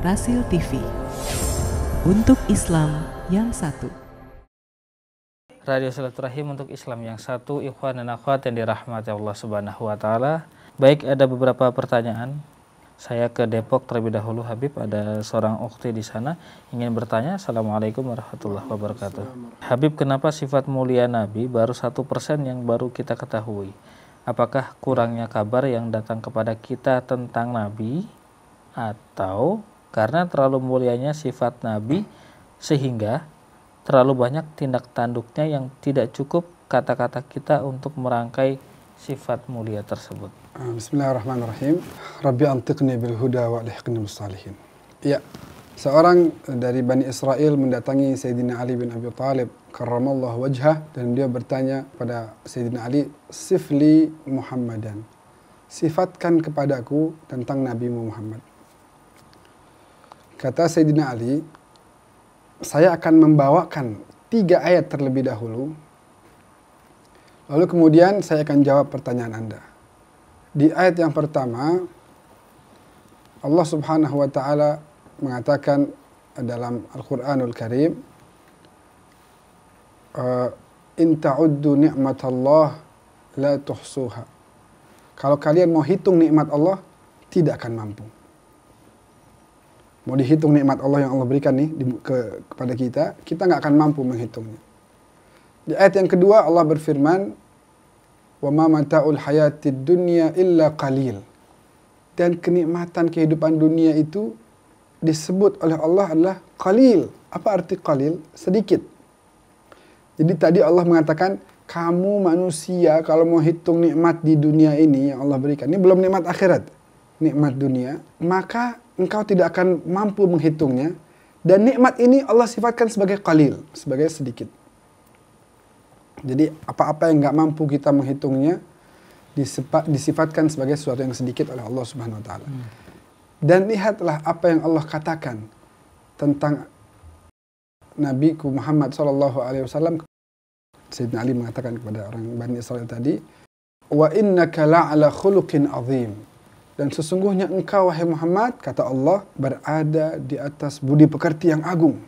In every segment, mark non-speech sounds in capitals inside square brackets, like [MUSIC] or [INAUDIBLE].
Rasil TV. Untuk Islam yang satu. Radio Silaturahim untuk Islam yang satu, ikhwan dan akhwat yang dirahmati Allah Subhanahu wa taala. Baik, ada beberapa pertanyaan. Saya ke Depok terlebih dahulu Habib, ada seorang ukti di sana ingin bertanya. Assalamualaikum warahmatullahi wabarakatuh. Habib, kenapa sifat mulia Nabi baru satu persen yang baru kita ketahui? Apakah kurangnya kabar yang datang kepada kita tentang Nabi atau karena terlalu mulianya sifat nabi sehingga terlalu banyak tindak tanduknya yang tidak cukup kata-kata kita untuk merangkai sifat mulia tersebut. Ah, bismillahirrahmanirrahim. Rabbi antiqni bil huda wa alihqni bis salihin. Ya, seorang eh, dari Bani Israel mendatangi Sayyidina Ali bin Abi Thalib karramallahu wajhah dan dia bertanya pada Sayyidina Ali, "Sifli Muhammadan." Sifatkan kepadaku tentang Nabi Muhammad. Kata Sayyidina Ali, saya akan membawakan tiga ayat terlebih dahulu. Lalu kemudian saya akan jawab pertanyaan Anda. Di ayat yang pertama, Allah Subhanahu wa taala mengatakan dalam Al-Qur'anul Karim, eh, "In ta'uddu Allah, la tuhsuha." Kalau kalian mau hitung nikmat Allah, tidak akan mampu mau dihitung nikmat Allah yang Allah berikan nih di, ke, kepada kita, kita nggak akan mampu menghitungnya. Di ayat yang kedua Allah berfirman, "Wa ma mata'ul hayatid dunya illa qalil." Dan kenikmatan kehidupan dunia itu disebut oleh Allah adalah qalil. Apa arti qalil? Sedikit. Jadi tadi Allah mengatakan, kamu manusia kalau mau hitung nikmat di dunia ini yang Allah berikan, ini belum nikmat akhirat, nikmat dunia, maka engkau tidak akan mampu menghitungnya. Dan nikmat ini Allah sifatkan sebagai qalil, sebagai sedikit. Jadi apa-apa yang nggak mampu kita menghitungnya disifatkan sebagai sesuatu yang sedikit oleh Allah Subhanahu wa taala. Hmm. Dan lihatlah apa yang Allah katakan tentang Nabi Muhammad Shallallahu alaihi wasallam Sayyidina Ali mengatakan kepada orang Bani Israel tadi, "Wa innaka la'ala khuluqin azim." Dan sesungguhnya engkau wahai Muhammad, kata Allah, berada di atas budi pekerti yang agung.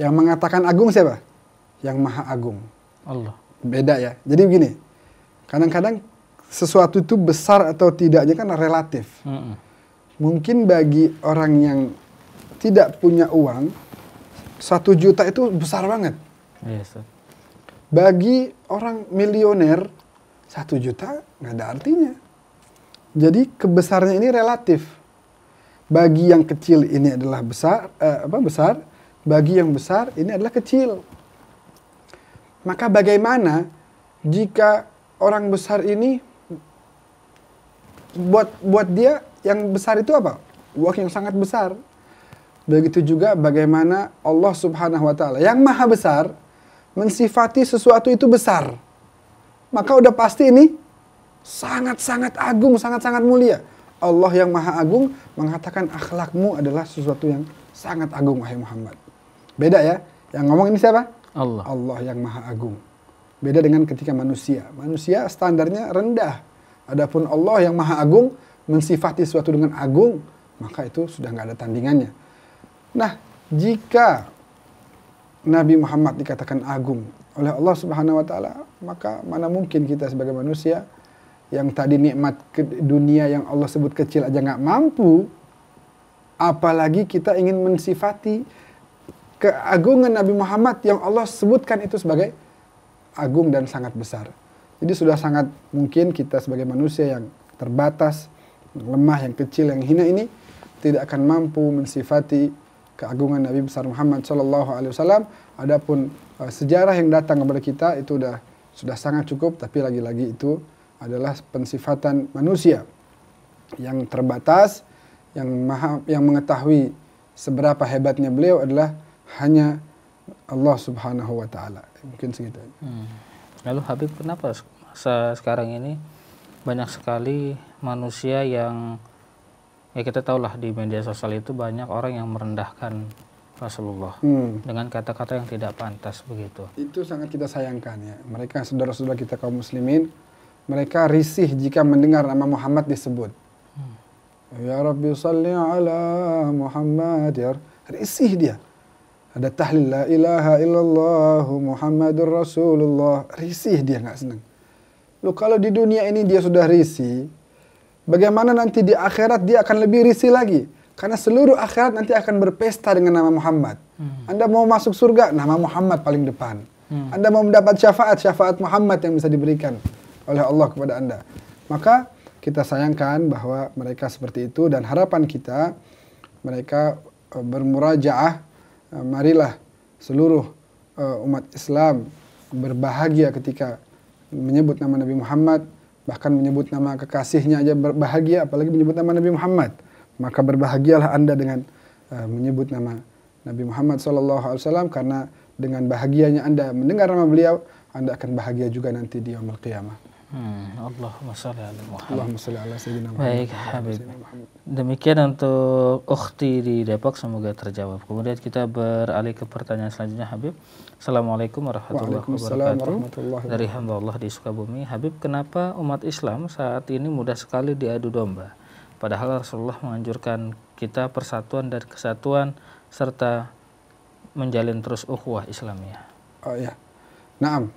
Yang mengatakan agung siapa? Yang maha agung. Allah. Beda ya. Jadi begini, kadang-kadang sesuatu itu besar atau tidaknya kan relatif. Mm -mm. Mungkin bagi orang yang tidak punya uang, satu juta itu besar banget. Yes, iya, Bagi orang milioner, satu juta nggak ada artinya. Jadi kebesarnya ini relatif. Bagi yang kecil ini adalah besar, eh, apa besar? Bagi yang besar ini adalah kecil. Maka bagaimana jika orang besar ini buat buat dia yang besar itu apa? Uang yang sangat besar. Begitu juga bagaimana Allah Subhanahu wa taala yang maha besar mensifati sesuatu itu besar. Maka udah pasti ini sangat-sangat agung, sangat-sangat mulia. Allah yang maha agung mengatakan akhlakmu adalah sesuatu yang sangat agung wahai Muhammad. Beda ya. Yang ngomong ini siapa? Allah. Allah yang maha agung. Beda dengan ketika manusia. Manusia standarnya rendah. Adapun Allah yang maha agung mensifati sesuatu dengan agung, maka itu sudah nggak ada tandingannya. Nah, jika Nabi Muhammad dikatakan agung oleh Allah Subhanahu wa taala, maka mana mungkin kita sebagai manusia yang tadi nikmat ke dunia yang Allah sebut kecil aja nggak mampu, apalagi kita ingin mensifati keagungan Nabi Muhammad yang Allah sebutkan itu sebagai agung dan sangat besar. Jadi sudah sangat mungkin kita sebagai manusia yang terbatas, yang lemah, yang kecil, yang hina ini tidak akan mampu mensifati keagungan Nabi besar Muhammad Shallallahu Alaihi Wasallam. Adapun uh, sejarah yang datang kepada kita itu sudah sudah sangat cukup, tapi lagi-lagi itu adalah pensifatan manusia yang terbatas, yang maha, yang mengetahui seberapa hebatnya beliau adalah hanya Allah Subhanahu wa taala. Mungkin segitu. Hmm. Lalu Habib kenapa masa sekarang ini banyak sekali manusia yang ya kita tahulah di media sosial itu banyak orang yang merendahkan Rasulullah hmm. dengan kata-kata yang tidak pantas begitu. Itu sangat kita sayangkan ya. Mereka saudara-saudara kita kaum muslimin mereka risih jika mendengar nama Muhammad disebut. Hmm. Ya Rabbi salli ala Muhammad ya. Risih dia. Ada tahlil la ilaha illallah Muhammadur Rasulullah. Risih dia nggak senang. Lu kalau di dunia ini dia sudah risih, bagaimana nanti di akhirat dia akan lebih risih lagi? Karena seluruh akhirat nanti akan berpesta dengan nama Muhammad. Hmm. Anda mau masuk surga, nama Muhammad paling depan. Hmm. Anda mau mendapat syafaat, syafaat Muhammad yang bisa diberikan oleh Allah kepada Anda. Maka kita sayangkan bahwa mereka seperti itu dan harapan kita mereka eh, bermurajaah eh, marilah seluruh eh, umat Islam berbahagia ketika menyebut nama Nabi Muhammad bahkan menyebut nama kekasihnya aja berbahagia apalagi menyebut nama Nabi Muhammad maka berbahagialah Anda dengan menyebut nama Nabi Muhammad SAW karena dengan bahagianya Anda mendengar nama beliau Anda akan bahagia juga nanti di yaumul qiyamah Hmm, Allahumma salli Baik, Habib. Demikian untuk ukhti di Depok semoga terjawab. Kemudian kita beralih ke pertanyaan selanjutnya Habib. Assalamualaikum warahmatullahi wabarakatuh. Dari hamba Allah di Sukabumi. Habib, kenapa umat Islam saat ini mudah sekali diadu domba? Padahal Rasulullah menganjurkan kita persatuan dan kesatuan serta menjalin terus ukhuwah Islamiyah. Oh ya. Naam.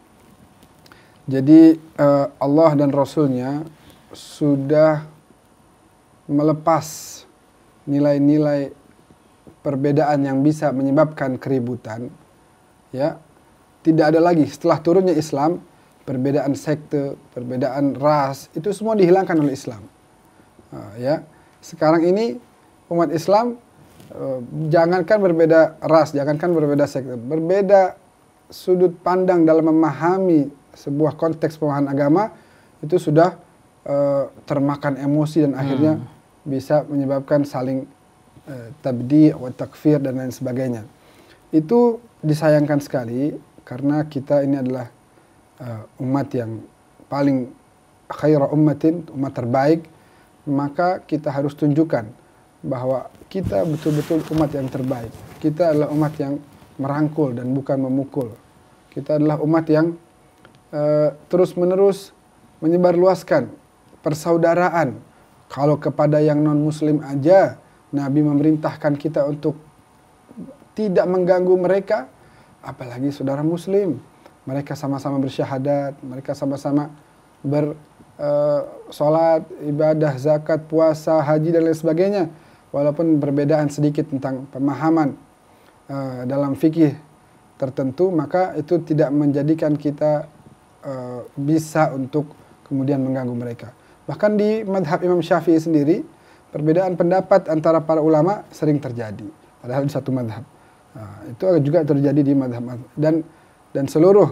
Jadi uh, Allah dan Rasulnya sudah melepas nilai-nilai perbedaan yang bisa menyebabkan keributan. Ya, tidak ada lagi setelah turunnya Islam perbedaan sekte, perbedaan ras itu semua dihilangkan oleh Islam. Uh, ya, sekarang ini umat Islam eh, jangankan berbeda ras, jangankan berbeda sekte, berbeda sudut pandang dalam memahami sebuah konteks pemahaman agama itu sudah uh, termakan emosi dan akhirnya hmm. bisa menyebabkan saling uh, tabdi, takfir dan lain sebagainya. Itu disayangkan sekali karena kita ini adalah uh, umat yang paling khaira ummatin, umat terbaik, maka kita harus tunjukkan bahwa kita betul-betul umat yang terbaik. Kita adalah umat yang merangkul dan bukan memukul. Kita adalah umat yang Eh, terus-menerus menyebarluaskan persaudaraan. Kalau kepada yang non-muslim aja, Nabi memerintahkan kita untuk tidak mengganggu mereka, apalagi saudara muslim. Mereka sama-sama bersyahadat, mereka sama-sama bersolat, eh, uh, ibadah, zakat, puasa, haji, dan lain sebagainya. Walaupun perbedaan sedikit tentang pemahaman uh, dalam fikih tertentu, maka itu tidak menjadikan kita Eh, bisa untuk kemudian mengganggu mereka. Bahkan di madhab Imam Syafi'i sendiri, perbedaan pendapat antara para ulama sering terjadi. Padahal di satu madhab. Nah, itu juga terjadi di madhab. Dan, dan seluruh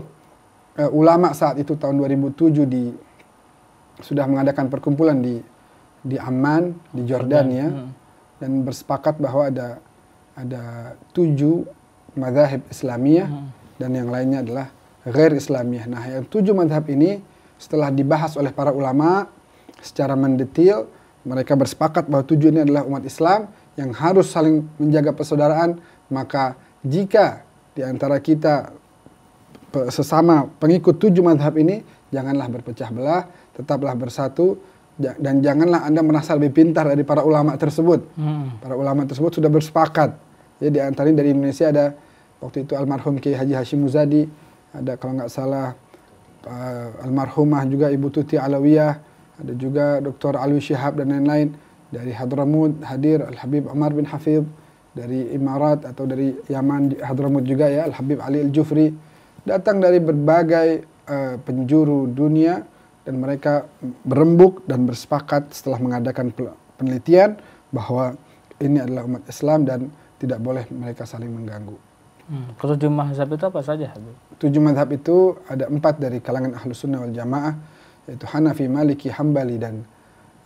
uh, ulama saat itu tahun 2007 di sudah mengadakan perkumpulan di di Amman, di Jordania, ya hmm. dan bersepakat bahwa ada ada tujuh madhab Islamiyah hmm. dan yang lainnya adalah غير إسلامية. Nah, yang tujuh madhab ini setelah dibahas oleh para ulama secara mendetail, mereka bersepakat bahwa tujuh ini adalah umat Islam yang harus saling menjaga persaudaraan. Maka jika di antara kita sesama pengikut tujuh madhab ini, janganlah berpecah belah, tetaplah bersatu, dan janganlah Anda merasa lebih pintar dari para ulama tersebut. Hmm. Para ulama tersebut sudah bersepakat. Jadi di antaranya dari Indonesia ada waktu itu almarhum Kiai Haji Hashim Muzadi, ada kalau nggak salah uh, almarhumah juga Ibu Tuti Alawiyah, ada juga Dr. Alwi Syihab dan lain-lain dari Hadramut hadir Al Habib Umar bin Hafidh dari Imarat atau dari Yaman Hadramut juga ya Al Habib Ali Al Jufri datang dari berbagai uh, penjuru dunia dan mereka berembuk dan bersepakat setelah mengadakan penelitian bahwa ini adalah umat Islam dan tidak boleh mereka saling mengganggu. Hmm, ketujuh mazhab itu apa saja Habib? tujuh madhab itu ada empat dari kalangan ahlu sunnah wal jamaah yaitu Hanafi, Maliki, Hambali dan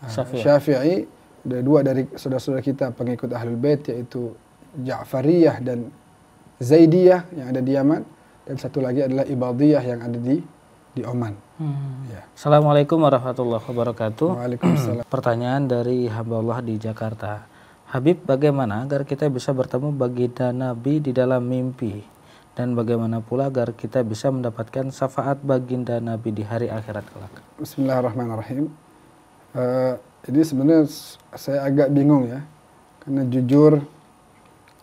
uh, Syafi'i. Ada dua dari saudara-saudara kita pengikut ahlul bait yaitu Ja'fariyah dan Zaidiyah yang ada di Yaman dan satu lagi adalah Ibadiyah yang ada di di Oman. Hmm. Ya. Assalamualaikum warahmatullahi wabarakatuh. Waalaikumsalam. [CLEARS THROAT] Pertanyaan dari hamba Allah di Jakarta. Habib, bagaimana agar kita bisa bertemu baginda Nabi di dalam mimpi? dan bagaimana pula agar kita bisa mendapatkan syafaat baginda Nabi di hari akhirat kelak. Bismillahirrahmanirrahim. Uh, ini sebenarnya saya agak bingung ya, karena jujur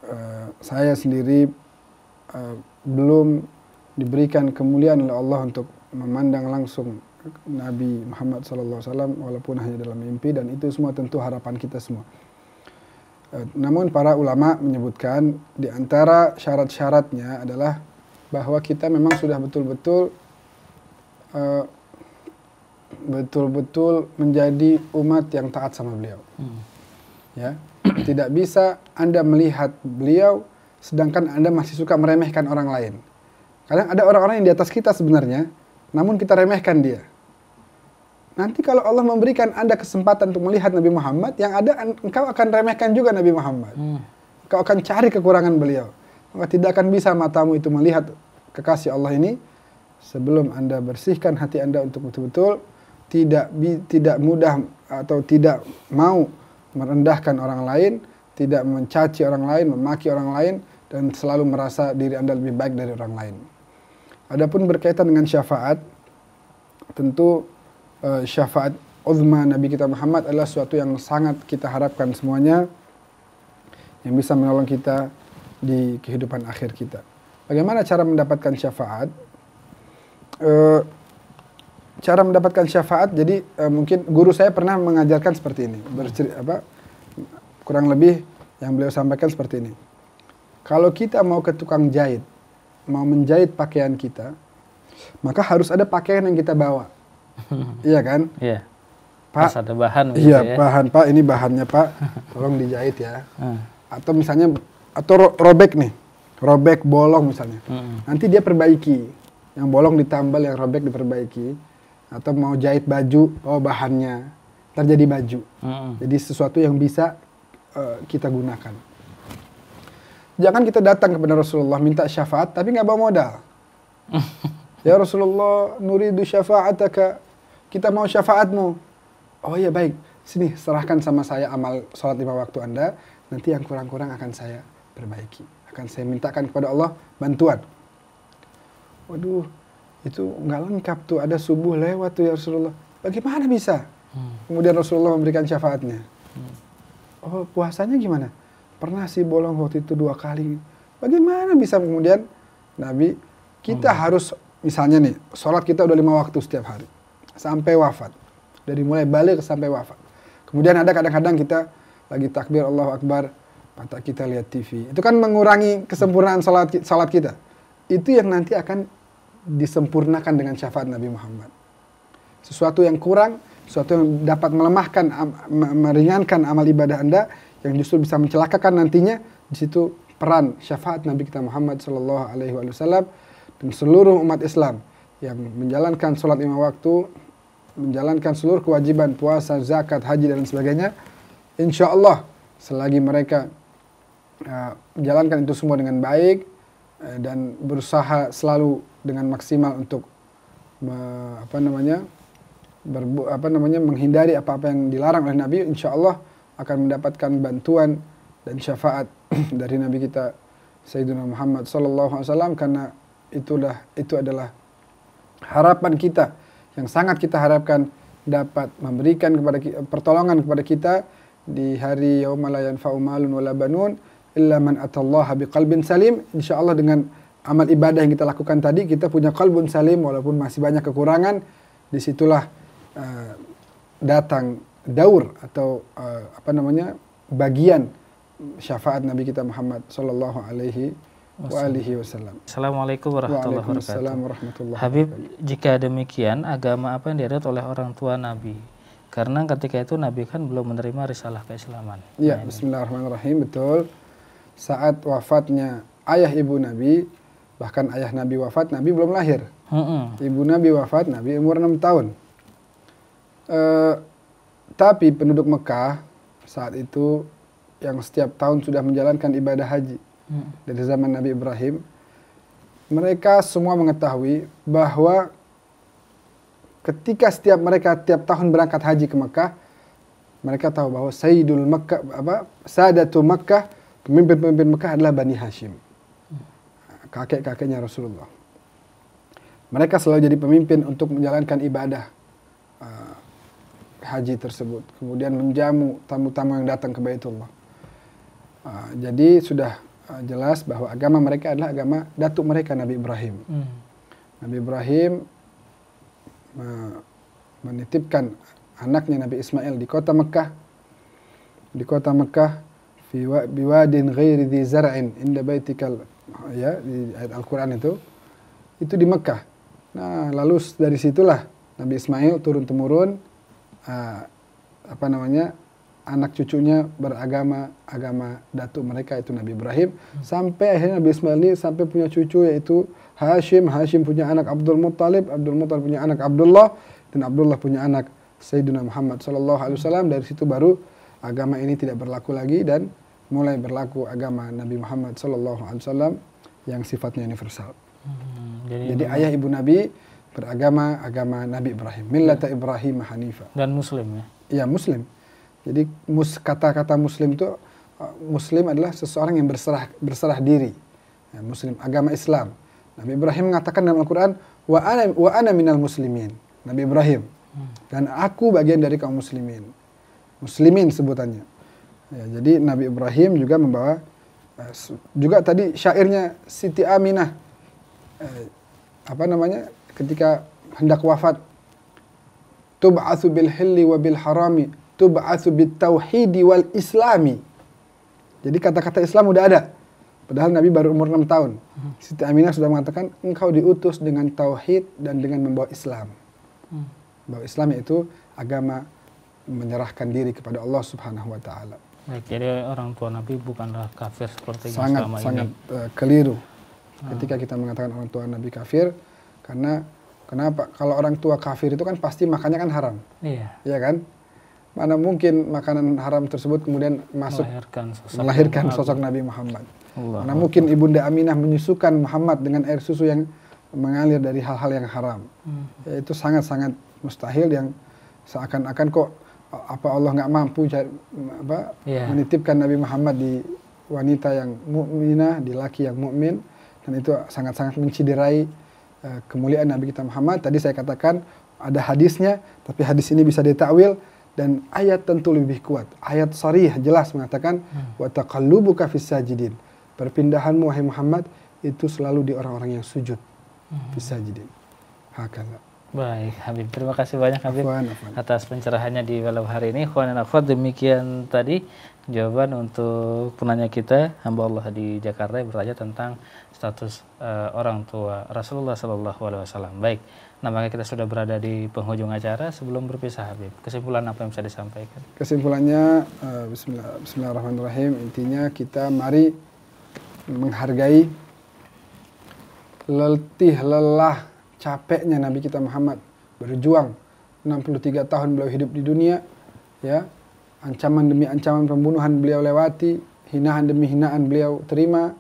uh, saya sendiri uh, belum diberikan kemuliaan oleh Allah untuk memandang langsung Nabi Muhammad SAW walaupun hanya dalam mimpi dan itu semua tentu harapan kita semua. Eh, namun para ulama menyebutkan di antara syarat-syaratnya adalah bahwa kita memang sudah betul-betul eh, betul-betul menjadi umat yang taat sama beliau. Hmm. Ya, tidak bisa Anda melihat beliau sedangkan Anda masih suka meremehkan orang lain. Kadang ada orang-orang yang di atas kita sebenarnya, namun kita remehkan dia. Nanti kalau Allah memberikan Anda kesempatan untuk melihat Nabi Muhammad, yang ada engkau akan remehkan juga Nabi Muhammad. Hmm. Kau akan cari kekurangan beliau. Maka tidak akan bisa matamu itu melihat kekasih Allah ini sebelum Anda bersihkan hati Anda untuk betul-betul tidak tidak mudah atau tidak mau merendahkan orang lain, tidak mencaci orang lain, memaki orang lain dan selalu merasa diri Anda lebih baik dari orang lain. Adapun berkaitan dengan syafaat, tentu uh, syafaat uzma Nabi kita Muhammad adalah suatu yang sangat kita harapkan semuanya yang bisa menolong kita di kehidupan akhir kita. Bagaimana cara mendapatkan syafaat? E, cara mendapatkan syafaat, jadi e, mungkin guru saya pernah mengajarkan seperti ini, apa, kurang lebih yang beliau sampaikan seperti ini. Kalau kita mau ke tukang jahit, mau menjahit pakaian kita, maka harus ada pakaian yang kita bawa. [LAUGHS] iya kan? Iya. Pak, ada bahan. Gitu iya, ya. bahan Pak, ini bahannya Pak, tolong dijahit ya. Hmm. Atau misalnya, atau ro robek nih, robek bolong misalnya. Hmm. Nanti dia perbaiki, yang bolong ditambal, yang robek diperbaiki. Atau mau jahit baju, oh bahannya terjadi baju. Hmm. Jadi sesuatu yang bisa uh, kita gunakan. Jangan kita datang kepada Rasulullah minta syafaat, tapi nggak bawa modal. [LAUGHS] ya Rasulullah, nuridu syafaataka kita mau syafaatmu. Oh iya baik, sini serahkan sama saya amal sholat lima waktu Anda, nanti yang kurang-kurang akan saya perbaiki. Akan saya mintakan kepada Allah bantuan. Waduh, itu nggak lengkap tuh, ada subuh lewat tuh ya Rasulullah. Bagaimana bisa? Hmm. Kemudian Rasulullah memberikan syafaatnya. Hmm. Oh puasanya gimana? Pernah sih bolong waktu itu dua kali. Bagaimana bisa kemudian Nabi kita hmm. harus misalnya nih sholat kita udah lima waktu setiap hari sampai wafat. Dari mulai balik sampai wafat. Kemudian ada kadang-kadang kita lagi takbir Allah Akbar, mata kita lihat TV. Itu kan mengurangi kesempurnaan salat, salat kita. Itu yang nanti akan disempurnakan dengan syafaat Nabi Muhammad. Sesuatu yang kurang, sesuatu yang dapat melemahkan, meringankan amal ibadah Anda, yang justru bisa mencelakakan nantinya, di situ peran syafaat Nabi kita Muhammad Shallallahu Alaihi Wasallam dan seluruh umat Islam yang menjalankan sholat lima waktu menjalankan seluruh kewajiban puasa, zakat, haji dan sebagainya, insya Allah selagi mereka uh, menjalankan itu semua dengan baik uh, dan berusaha selalu dengan maksimal untuk me, apa namanya berbu, apa namanya menghindari apa-apa yang dilarang oleh Nabi, insya Allah akan mendapatkan bantuan dan syafaat [CLEARS THROAT] dari Nabi kita Sayyidina Muhammad Sallallahu Alaihi Wasallam karena itulah itu adalah harapan kita yang sangat kita harapkan dapat memberikan kepada pertolongan kepada kita di hari yaumalayan faumalun wala banun illa man atallaha biqalbin salim insyaallah dengan amal ibadah yang kita lakukan tadi kita punya qalbun salim walaupun masih banyak kekurangan disitulah uh, datang daur atau uh, apa namanya bagian syafaat Nabi kita Muhammad sallallahu alaihi Wa'alihi wasallam. Assalamualaikum warahmatullahi wabarakatuh. Habib, jika demikian, agama apa yang diadat oleh orang tua Nabi? Karena ketika itu Nabi kan belum menerima risalah keislaman. Ya, nah, bismillahirrahmanirrahim, betul. Saat wafatnya ayah ibu Nabi, bahkan ayah Nabi wafat, Nabi belum lahir. Hmm. Ibu Nabi wafat, Nabi umur 6 tahun. Uh, tapi penduduk Mekah saat itu yang setiap tahun sudah menjalankan ibadah haji dari zaman Nabi Ibrahim, mereka semua mengetahui bahwa ketika setiap mereka tiap tahun berangkat haji ke Mekah, mereka tahu bahwa Sayyidul Makkah apa Sadatul Makkah pemimpin-pemimpin Mekah adalah Bani Hashim. Kakek-kakeknya Rasulullah. Mereka selalu jadi pemimpin untuk menjalankan ibadah uh, haji tersebut. Kemudian menjamu tamu-tamu yang datang ke Baitullah. Uh, jadi sudah uh, jelas bahwa agama mereka adalah agama datuk mereka Nabi Ibrahim. Hmm. Nabi Ibrahim uh, menitipkan anaknya Nabi Ismail di kota Mekah di kota Mekah fi biwadin ghairi dhi zar'in inda baitikal ya di ayat Al-Qur'an itu itu di Mekah. Nah, lalu dari situlah Nabi Ismail turun temurun uh, ah, apa namanya anak cucunya beragama agama datuk mereka itu Nabi Ibrahim sampai akhirnya Nabi Ismail ini sampai punya cucu yaitu Hashim Hashim punya anak Abdul Muttalib Abdul Muttalib punya anak Abdullah dan Abdullah punya anak Sayyidina Muhammad Shallallahu Alaihi Wasallam dari situ baru agama ini tidak berlaku lagi dan mulai berlaku agama Nabi Muhammad Shallallahu Alaihi Wasallam yang sifatnya universal. Hmm, jadi, jadi ayah ibu Nabi beragama agama Nabi Ibrahim, millata Ibrahim Hanifa. Dan Muslim ya? Iya Muslim. Jadi mus, kata-kata muslim itu eh, muslim adalah seseorang yang berserah berserah diri. Ya, muslim agama Islam. Nabi Ibrahim mengatakan dalam Al-Qur'an wa ana wa ana minal muslimin. Nabi Ibrahim. Hmm. Dan aku bagian dari kaum muslimin. Muslimin sebutannya. Ya, jadi Nabi Ibrahim juga membawa eh, juga tadi syairnya Siti Aminah eh, apa namanya ketika hendak wafat tub'atsu bil hilli wa bil harami tub'atsu bitauhidi wal islami. Jadi kata-kata Islam udah ada. Padahal Nabi baru umur 6 tahun. Hmm. Siti Aminah sudah mengatakan engkau diutus dengan tauhid dan dengan membawa Islam. Hmm. Bahwa Islam yaitu agama menyerahkan diri kepada Allah Subhanahu wa taala. jadi orang tua Nabi bukanlah kafir seperti sangat, selama sangat, ini. Sangat uh, keliru. Hmm. Ketika kita mengatakan orang tua Nabi kafir karena kenapa? Kalau orang tua kafir itu kan pasti makannya kan haram. Iya. Iya kan? mana mungkin makanan haram tersebut kemudian masuk melahirkan sosok, melahirkan Nabi, sosok Nabi Muhammad. Allah mana Allah. mungkin ibunda Aminah menyusukan Muhammad dengan air susu yang mengalir dari hal-hal yang haram. Hmm. Ya, itu sangat-sangat mustahil yang seakan-akan kok apa Allah nggak mampu apa, yeah. menitipkan Nabi Muhammad di wanita yang mukminah, di laki yang mukmin dan itu sangat-sangat menciderai uh, kemuliaan Nabi kita Muhammad. Tadi saya katakan ada hadisnya, tapi hadis ini bisa ditakwil dan ayat tentu lebih kuat. Ayat sarih jelas mengatakan hmm. wa taqallubuka fis sajidin. Perpindahanmu wahai Muhammad itu selalu di orang-orang yang sujud hmm. fis sajidin. Hakala. Baik, Habib. Terima kasih banyak Habib afwan, afwan. atas pencerahannya di malam hari ini. Ikhwan dan akhwat, demikian tadi jawaban untuk penanya kita hamba Allah di Jakarta yang bertanya tentang status uh, orang tua Rasulullah Shallallahu alaihi wasallam. Baik. Nampaknya kita sudah berada di penghujung acara. Sebelum berpisah, Habib, kesimpulan apa yang bisa disampaikan? Kesimpulannya, uh, bismillah, Bismillahirrahmanirrahim, intinya kita mari menghargai letih, lelah, capeknya Nabi kita Muhammad berjuang 63 tahun beliau hidup di dunia ya ancaman demi ancaman pembunuhan beliau lewati hinaan demi hinaan beliau terima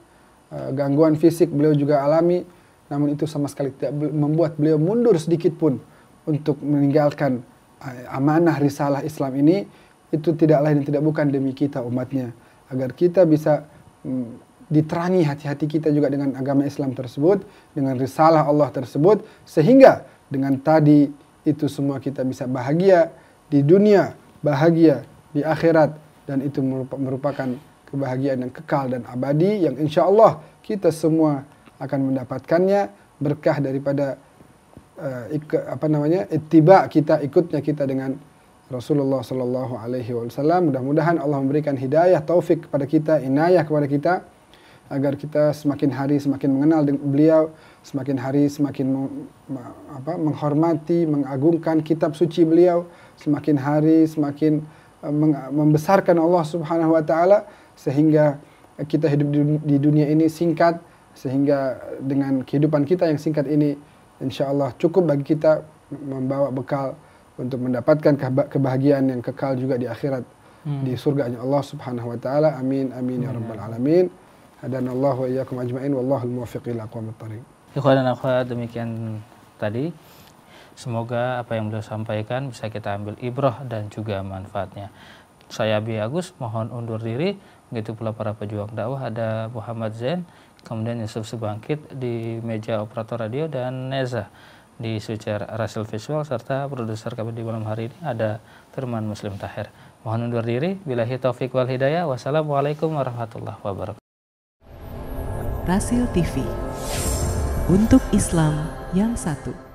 uh, gangguan fisik beliau juga alami namun itu sama sekali tidak membuat beliau mundur sedikit pun untuk meninggalkan eh, amanah risalah Islam ini itu tidak lain dan tidak bukan demi kita umatnya agar kita bisa mm, diterangi hati-hati kita juga dengan agama Islam tersebut dengan risalah Allah tersebut sehingga dengan tadi itu semua kita bisa bahagia di dunia bahagia di akhirat dan itu merupakan kebahagiaan yang kekal dan abadi yang insya Allah kita semua akan mendapatkannya berkah daripada uh, ik, apa namanya ittiba kita ikutnya kita dengan Rasulullah Shallallahu Alaihi Wasallam. Mudah-mudahan Allah memberikan hidayah, taufik kepada kita, inayah kepada kita, agar kita semakin hari semakin mengenal beliau, semakin hari semakin apa, menghormati, mengagungkan kitab suci beliau, semakin hari semakin eh, membesarkan Allah Subhanahu Wa Taala sehingga kita hidup di dunia ini singkat sehingga dengan kehidupan kita yang singkat ini insya Allah cukup bagi kita membawa bekal untuk mendapatkan kebahagiaan yang kekal juga di akhirat hmm. di Nya Allah Subhanahu wa taala amin amin ya rabbal alamin Allah wa iyyakum ajmain Wallahu muwaffiq ila aqwamit thariq ikhwan akhwat demikian tadi semoga apa yang beliau sampaikan bisa kita ambil ibrah dan juga manfaatnya saya Abi Agus mohon undur diri begitu pula para pejuang dakwah ada Muhammad Zain kemudian Yusuf Subangkit di meja operator radio dan Neza di switcher Rasil Visual serta produser kami di malam hari ini ada Firman Muslim Tahir. Mohon undur diri, bilahi Taufiq wal hidayah, wassalamualaikum warahmatullahi wabarakatuh. Rasil TV, untuk Islam yang satu.